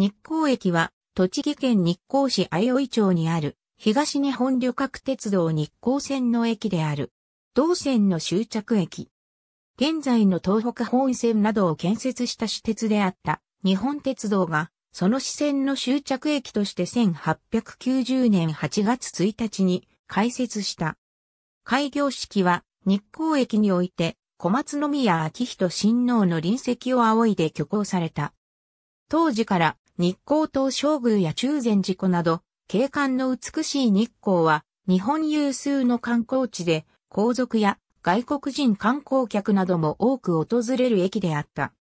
日光駅は、栃木県日光市相生町にある、東日本旅客鉄道日光線の駅である。同線の終着駅。現在の東北本線などを建設した私鉄であった日本鉄道が、その支線の終着駅として1890年8月1日に開設した。開業式は日光駅において小松宮昭人親王の臨席を仰いで挙行された。当時から日光東照宮や中禅寺湖など、景観の美しい日光は、日本有数の観光地で、皇族や外国人観光客なども多く訪れる駅であった。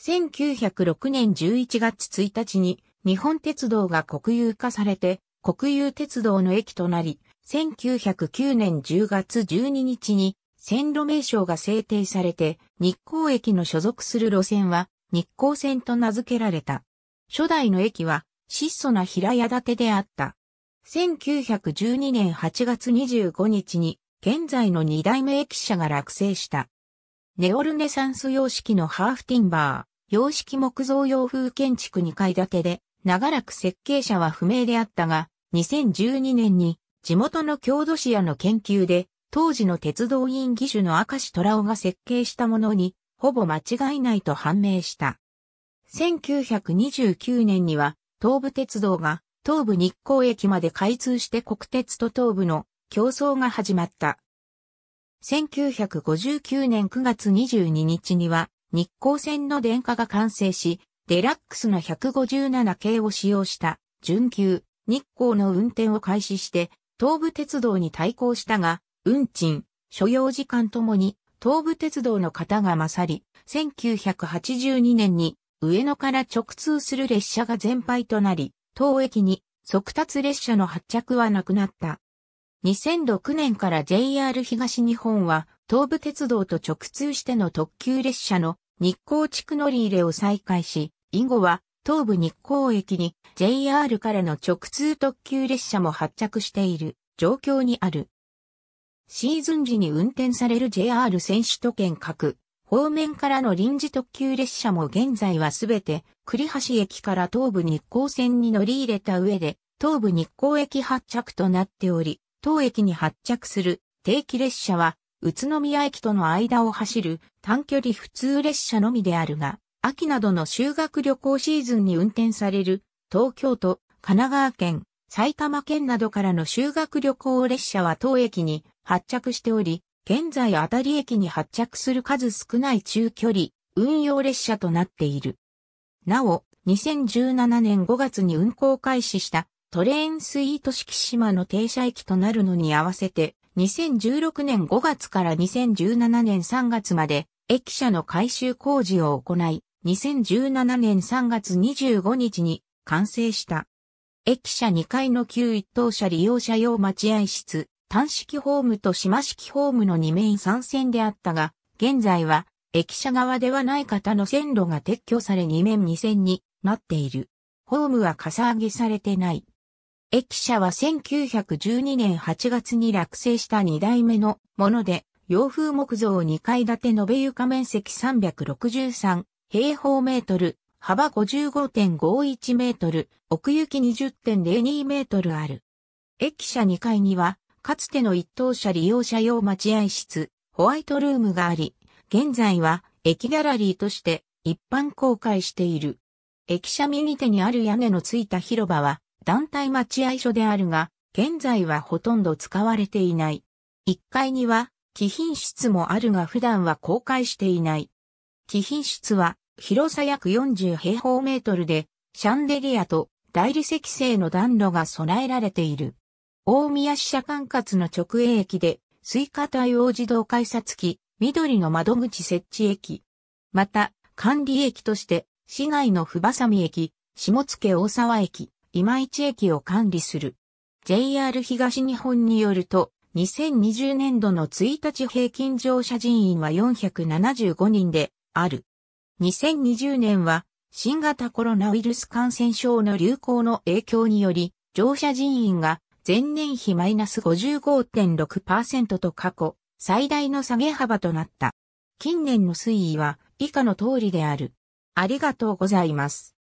1906年11月1日に日本鉄道が国有化されて国有鉄道の駅となり、1909年10月12日に線路名称が制定されて日光駅の所属する路線は日光線と名付けられた。初代の駅は質素な平屋建てであった。1912年8月25日に現在の二代目駅舎が落成した。ネオルネサンス様式のハーフティンバー、様式木造洋風建築2階建てで、長らく設計者は不明であったが、2012年に地元の郷土市やの研究で、当時の鉄道院技術の明石虎尾が設計したものに、ほぼ間違いないと判明した。1929年には東武鉄道が東武日光駅まで開通して国鉄と東武の競争が始まった。1959年9月22日には日光線の電化が完成し、デラックスの157系を使用した準急日光の運転を開始して東武鉄道に対抗したが、運賃、所要時間ともに東武鉄道の型が勝り、1982年に上野から直通する列車が全廃となり、当駅に速達列車の発着はなくなった。2006年から JR 東日本は東武鉄道と直通しての特急列車の日光地区乗り入れを再開し、以後は東武日光駅に JR からの直通特急列車も発着している状況にある。シーズン時に運転される JR 選手都県各方面からの臨時特急列車も現在はすべて、栗橋駅から東武日光線に乗り入れた上で、東武日光駅発着となっており、当駅に発着する定期列車は、宇都宮駅との間を走る短距離普通列車のみであるが、秋などの修学旅行シーズンに運転される東京都、神奈川県、埼玉県などからの修学旅行列車は当駅に発着しており、現在当たり駅に発着する数少ない中距離運用列車となっている。なお、2017年5月に運行開始したトレーンスイート式島の停車駅となるのに合わせて、2016年5月から2017年3月まで駅舎の改修工事を行い、2017年3月25日に完成した。駅舎2階の旧一等車利用者用待合室、単式ホームと島式ホームの2面3線であったが、現在は駅舎側ではない方の線路が撤去され2面2線になっている。ホームはかさ上げされてない。駅舎は1912年8月に落成した2代目のもので、洋風木造2階建て延べ床面積363平方メートル、幅55.51メートル、奥行き20.02メートルある。駅舎2階にはかつての一等車利用者用待合室、ホワイトルームがあり、現在は駅ギャラリーとして一般公開している。駅舎右手にある屋根のついた広場は団体待合所であるが、現在はほとんど使われていない。1階には貴賓室もあるが普段は公開していない。貴賓室は広さ約40平方メートルで、シャンデリアと大理石製の暖炉が備えられている。大宮支社管轄の直営駅で、スイカ対応自動改札機、緑の窓口設置駅。また、管理駅として、市内のふばさみ駅、下野大沢駅、今市駅を管理する。JR 東日本によると、2020年度の1日平均乗車人員は475人である。2020年は新型コロナウイルス感染症の流行の影響により乗車人員が前年比マイナス55.6%と過去最大の下げ幅となった。近年の推移は以下の通りである。ありがとうございます。